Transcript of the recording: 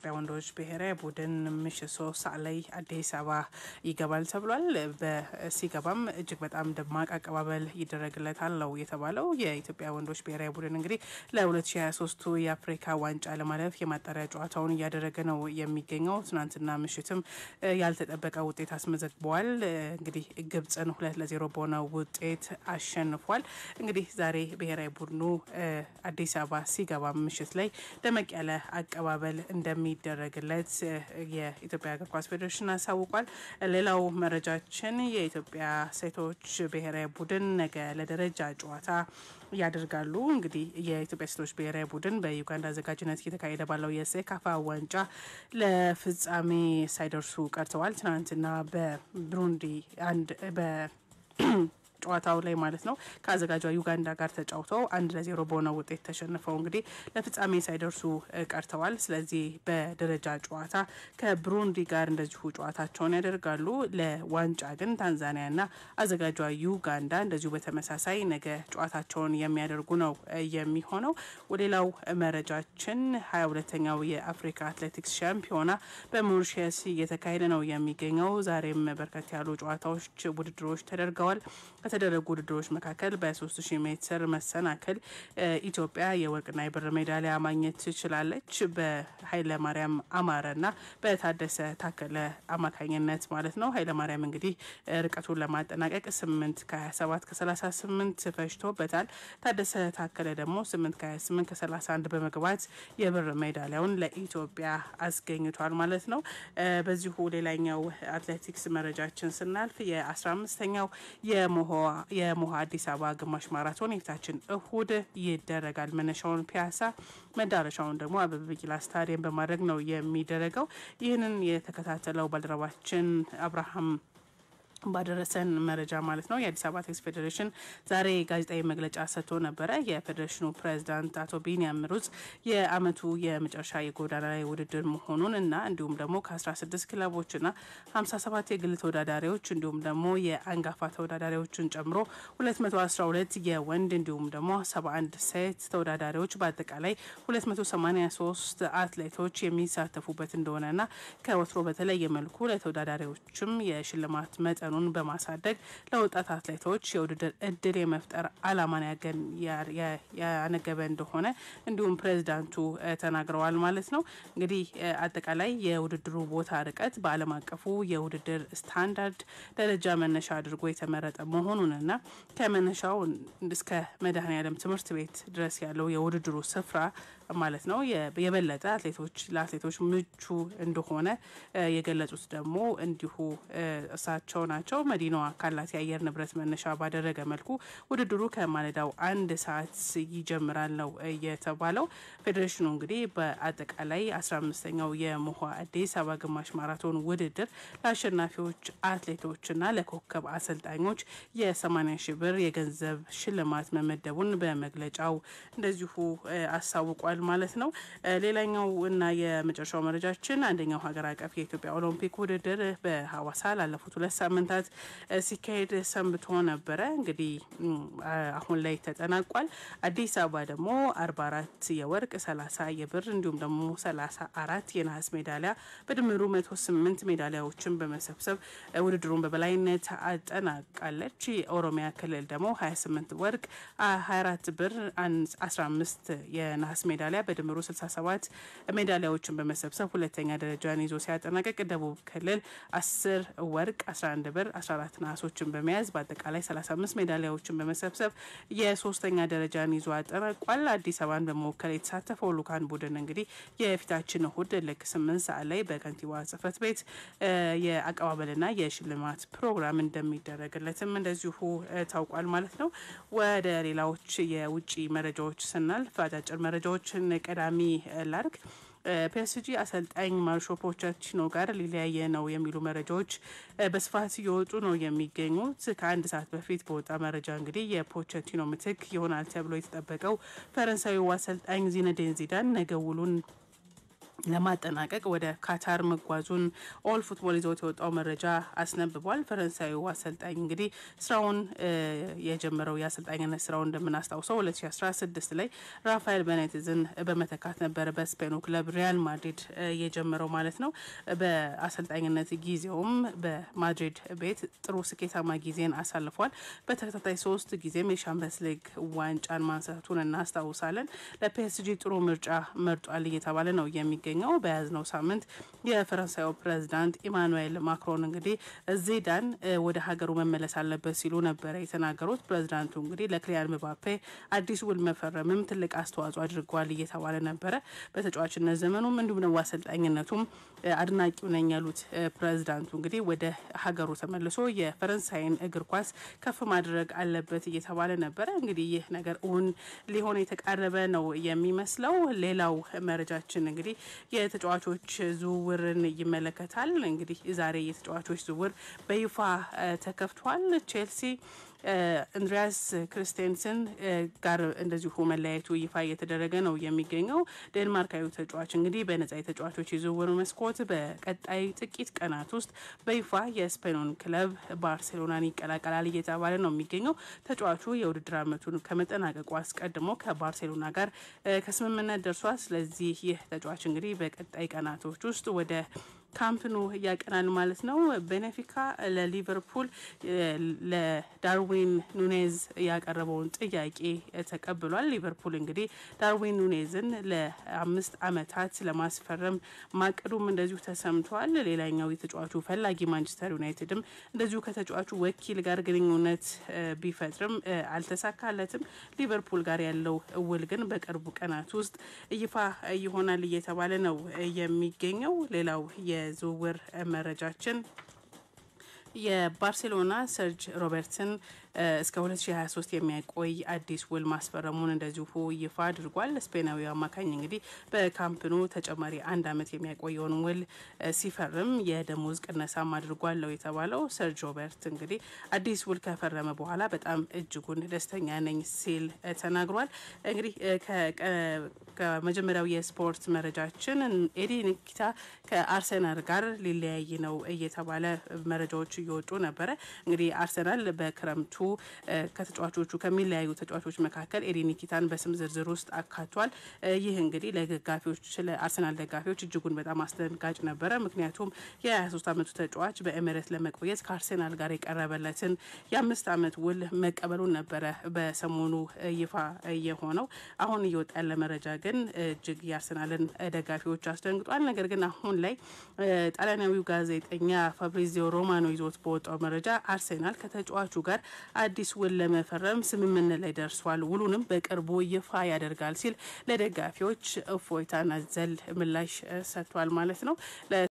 የኢትዮጵያ ወንዶች ብሔራዊ ቡድን ምሽት ሶስት ሰዓት ላይ አዲስ አበባ ይገባል ተብሏል። ሲገባም እጅግ በጣም ደማቅ አቀባበል ይደረግለታል ነው የተባለው። የኢትዮጵያ ወንዶች ብሔራዊ ቡድን እንግዲህ ለ2023ቱ የአፍሪካ ዋንጫ ለማለፍ የማጣሪያ ጨዋታውን እያደረገ ነው የሚገኘው። ትናንትና ምሽትም ያልተጠበቀ ውጤት አስመዘግበዋል። እንግዲህ ግብፅን ሁለት ለዜሮ በሆነ ውጤት አሸንፏል። እንግዲህ ዛሬ ብሔራዊ ቡድኑ አዲስ አበባ ሲገባ ምሽት ላይ ደመቅ ያለ አቀባበል እንደሚ እንደሚደረግለት የኢትዮጵያ እግር ኳስ ፌዴሬሽን አሳውቋል። ሌላው መረጃችን የኢትዮጵያ ሴቶች ብሔራዊ ቡድን ነገ ለደረጃ ጨዋታ ያደርጋሉ። እንግዲህ የኢትዮጵያ ሴቶች ብሔራዊ ቡድን በዩጋንዳ አዘጋጅነት እየተካሄደ ባለው የሴካፋ ዋንጫ ለፍጻሜ ሳይደርሱ ቀርተዋል። ትናንትና በብሩንዲ አንድ ጨዋታው ላይ ማለት ነው ከአዘጋጇ ዩጋንዳ ጋር ተጫውተው አንድ ለዜሮ በሆነ ውጤት ተሸንፈው እንግዲህ ለፍጻሜ ሳይደርሱ ቀርተዋል። ስለዚህ በደረጃ ጨዋታ ከብሩንዲ ጋር እንደዚሁ ጨዋታቸውን ያደርጋሉ። ለዋንጫ ግን ታንዛኒያና አዘጋጇ ዩጋንዳ እንደዚሁ በተመሳሳይ ነገ ጨዋታቸውን የሚያደርጉ ነው የሚሆነው። ሌላው መረጃችን ሀያ ሁለተኛው የአፍሪካ አትሌቲክስ ሻምፒዮና በሞሪሸስ እየተካሄደ ነው የሚገኘው። ዛሬም በርከት ያሉ ጨዋታዎች ውድድሮች ተደርገዋል። ከተደረጉ ውድድሮች መካከል በ3000 ሜትር መሰናክል ኢትዮጵያ የወርቅና የብር ሜዳሊያ ማግኘት ትችላለች። በኃይለማርያም አማረና በታደሰ ታከለ አማካኝነት ማለት ነው። ኃይለማርያም እንግዲህ ርቀቱን ለማጠናቀቅ 8 ከ27 ከ38 ፈጅቶበታል። ታደሰ ታከለ ደግሞ 8 ከ28 ከ31 በመግባት የብር ሜዳሊያውን ለኢትዮጵያ አስገኝቷል ማለት ነው። በዚሁ ሌላኛው አትሌቲክስ መረጃችን ስናልፍ የ15ኛው የመሆ የሞሃ አዲስ አበባ ግማሽ ማራቶን የፊታችን እሁድ ይደረጋል። መነሻውን ፒያሳ መዳረሻውን ደግሞ አበበ ቢቂላ ስታዲየም በማድረግ ነው የሚደረገው። ይህንን የተከታተለው ባልደረባችን አብርሃም ባደረሰን መረጃ ማለት ነው የአዲስ አበባ ታክሲ ፌዴሬሽን ዛሬ ጋዜጣዊ መግለጫ ሰጥቶ ነበረ። የፌዴሬሽኑ ፕሬዚዳንት አቶ ቢንያም ሩጽ የአመቱ የመጨረሻ የጎዳና ላይ ውድድር መሆኑን እና እንዲሁም ደግሞ ከ16 ክለቦችና 57 የግል ተወዳዳሪዎች እንዲሁም ደግሞ የአንጋፋ ተወዳዳሪዎችን ጨምሮ 212 የወንድ እንዲሁም ደግሞ 71 ሴት ተወዳዳሪዎች በአጠቃላይ 283 አትሌቶች የሚሳተፉበት እንደሆነና ከወትሮ በተለየ መልኩ ለተወዳዳሪዎችም የሽልማት መጠ መጠኑን በማሳደግ ለወጣት አትሌቶች የውድድር እድል የመፍጠር አላማን ያነገበ እንደሆነ እንዲሁም ፕሬዚዳንቱ ተናግረዋል ማለት ነው። እንግዲህ አጠቃላይ የውድድሩ ቦታ ርቀት በዓለም አቀፉ የውድድር ስታንዳርድ ደረጃ መነሻ አድርጎ የተመረጠ መሆኑንና ከመነሻው እስከ መድኃኔ ዓለም ትምህርት ቤት ድረስ ያለው የውድድሩ ስፍራ ማለት ነው የበለጠ አትሌቶች ለአትሌቶች ምቹ እንደሆነ የገለጹት ደግሞ እንዲሁ እሳቸው ናቸው። መዲናዋ ካላት የአየር ንብረት መነሻ ባደረገ መልኩ ውድድሩ ከማለዳው አንድ ሰዓት ይጀምራል ነው የተባለው። ፌዴሬሽኑ እንግዲህ በአጠቃላይ አስራ አምስተኛው የሞሃ አዲስ አበባ ግማሽ ማራቶን ውድድር ለአሸናፊዎች አትሌቶችና ለኮከብ አሰልጣኞች የ80 ሺህ ብር የገንዘብ ሽልማት መመደቡን በመግለጫው እንደዚሁ አሳውቋል ይችላል ማለት ነው። ሌላኛው እና የመጨረሻው መረጃችን አንደኛው ሀገር አቀፍ የኢትዮጵያ ኦሎምፒክ ውድድር በሀዋሳ ላለፉት ሁለት ሳምንታት ሲካሄድ ሰንብቶ ነበረ። እንግዲህ አሁን ላይ ተጠናቋል። አዲስ አበባ ደግሞ አርባ አራት የወርቅ ሰላሳ የብር እንዲሁም ደግሞ ሰላሳ አራት የነሐስ ሜዳሊያ በድምሩ መቶ ስምንት ሜዳሊያዎችን በመሰብሰብ ውድድሩን በበላይነት አጠናቃለች። የኦሮሚያ ክልል ደግሞ ሀያ ስምንት ወርቅ ሀያ አራት ብር አስራ አምስት የነሐስ ሜዳሊያ ሜዳሊያ በድምሩ 67 ሜዳሊያዎችን በመሰብሰብ ሁለተኛ ደረጃን ይዞ ሲያጠናቀቅ ደቡብ ክልል 10 ወርቅ፣ 11 ብር፣ 14 ነሐሶችን በመያዝ በአጠቃላይ 35 ሜዳሊያዎችን በመሰብሰብ የሶስተኛ ደረጃን ይዞ አጠናቋል። አዲስ አበባን በመወከል የተሳተፈው ሉካን ቡድን እንግዲህ የፊታችን እሁድ ልክ 8 ሰዓት ላይ በከንቲባ ጽሕፈት ቤት የአቀባበልና የሽልማት ፕሮግራም እንደሚደረግለትም እንደዚሁ ታውቋል ማለት ነው። ወደ ሌላዎች የውጭ መረጃዎች ስናልፍ አጫጭር መረጃዎች ጨዋታዎችን ቀዳሚ ላርግ ፒኤስጂ አሰልጣኝ ማርሾ ፖቻቲኖ ጋር ሊለያየ ነው የሚሉ መረጃዎች በስፋት እየወጡ ነው የሚገኙት። ከአንድ ሰዓት በፊት በወጣ መረጃ እንግዲህ የፖቻቲኖ ምትክ ይሆናል ተብሎ የተጠበቀው ፈረንሳዊው አሰልጣኝ ዚነዴን ዚዳን ነገ ውሉን ለማጠናቀቅ ወደ ካታር መጓዙን ኦል ፉትቦል ይዞት የወጣው መረጃ አስነብቧል። ፈረንሳዊ አሰልጣኝ እንግዲህ ስራውን የጀመረው የአሰልጣኝነት ስራውን እንደምናስታውሰው 2016 ላይ ራፋኤል በናይትዝን በመተካት ነበረ በስፔኑ ክለብ ሪያል ማድሪድ የጀመረው ማለት ነው። በአሰልጣኝነት ጊዜውም በማድሪድ ቤት ጥሩ ስኬታማ ጊዜን አሳልፏል። በተከታታይ ሶስት ጊዜም የሻምፒየንስ ሊግ ዋንጫን ማንሳቱን እናስታውሳለን። ለፒኤስጂ ጥሩ ምርጫ መርጧል እየተባለ ነው የሚገ የሚገኘው። በያዝነው ሳምንት የፈረንሳዩ ፕሬዚዳንት ኢማኑኤል ማክሮን እንግዲህ ዚዳን ወደ ሀገሩ መመለስ አለበት ሲሉ ነበረ የተናገሩት። ፕሬዚዳንቱ እንግዲህ ለክሊያን ምባፔ አዲሱ ውል መፈረምም ትልቅ አስተዋጽኦ አድርጓል እየተባለ ነበረ። በተጫዋችነት ዘመኑም እንዲሁም ነው አሰልጣኝነቱም አድናቂው ነኝ ያሉት ፕሬዚዳንቱ እንግዲህ ወደ ሀገሩ ተመልሶ የፈረንሳይን እግር ኳስ ከፍ ማድረግ አለበት እየተባለ ነበረ። እንግዲህ ይህ ነገር እውን ሊሆን የተቃረበ ነው የሚመስለው። ሌላው መረጃችን እንግዲህ የተጫዋቾች ዝውውርን ይመለከታል። እንግዲህ ዛሬ የተጫዋቾች ዝውውር በይፋ ተከፍቷል። ቼልሲ አንድሪያስ ክርስቴንስን ጋር እንደዚሁ መለያየቱ ይፋ እየተደረገ ነው የሚገኘው። ዴንማርካዊ ተጫዋች እንግዲህ በነጻ የተጫዋቾች የዝውውር መስኮት በቀጣይ ጥቂት ቀናት ውስጥ በይፋ የስፔኑን ክለብ ባርሴሎናን ይቀላቀላል እየተባለ ነው የሚገኘው። ተጫዋቹ የውድድር ዓመቱን ከመጠናቀቁ አስቀድሞ ከባርሴሎና ጋር ከስምምነት ደርሷል። ስለዚህ ይህ ተጫዋች እንግዲህ በቀጣይ ቀናቶች ውስጥ ወደ ካምፕ ኑ እያቀናል ማለት ነው። ቤኔፊካ ለሊቨርፑል ለዳርዊን ኑኔዝ ያቀረበውን ጥያቄ ተቀብሏል። ሊቨርፑል እንግዲህ ዳርዊን ኑኔዝን ለአምስት ዓመታት ለማስፈረም ማቀዱም እንደዚሁ ተሰምቷል። ሌላኛው የተጫዋቹ ፈላጊ ማንቸስተር ዩናይትድም እንደዚሁ ከተጫዋቹ ወኪል ጋር ግንኙነት ቢፈጥርም አልተሳካለትም። ሊቨርፑል ጋር ያለው ውል ግን በቅርቡ ቀናት ውስጥ ይፋ ይሆናል እየተባለ ነው የሚገኘው ሌላው የ የዝውውር መረጃችን የባርሴሎና ሰርጅ ሮበርትስን እስከ 2023 የሚያቆይ አዲስ ውል ማስፈረሙን እንደዚሁ ይፋ አድርጓል። ስፔናዊ አማካኝ እንግዲህ በካምፕኑ ተጨማሪ አንድ ዓመት የሚያቆየውን ውል ሲፈርም የደሞዝ ቅነሳም አድርጓለው የተባለው ሰርጅ በርት እንግዲህ አዲስ ውል ከፈረመ በኋላ በጣም እጅጉን ደስተኛ ነኝ ሲል ተናግሯል። እንግዲህ ከመጀመሪያው የስፖርት መረጃችን ኤዲ ንኪታ ከአርሰናል ጋር ሊለያይ ነው እየተባለ መረጃዎች እየወጡ ነበረ። እንግዲህ አርሰናል በክረምቱ ከተጫዋቾቹ ከሚለያዩ ተጫዋቾች መካከል ኤሪ በስም ዝርዝር ውስጥ አካቷል። ይህ እንግዲህ ለደጋፊዎች ለአርሰናል ደጋፊዎች እጅጉን በጣም አስደንጋጭ ነበረ። ምክንያቱም የ23 ዓመቱ ተጫዋች በኤምሬት ለመቆየት ከአርሴናል ጋር የቀረበለትን የአምስት ዓመት ውል መቀበሉን ነበረ በሰሞኑ ይፋ የሆነው። አሁን እየወጣ ያለ መረጃ ግን እጅግ የአርሰናልን ደጋፊዎች አስደንግጧል። ነገር ግን አሁን ላይ ጣሊያናዊው ጋዜጠኛ ፋብሪዚዮ ሮማኖ ይዞት በወጣው መረጃ አርሴናል ከተጫዋቹ ጋር አዲስ ውል ለመፈረም ስምምነት ላይ ደርሷል። ውሉንም በቅርቡ ይፋ ያደርጋል ሲል ለደጋፊዎች እፎይታን አዘል ምላሽ ሰጥቷል ማለት ነው።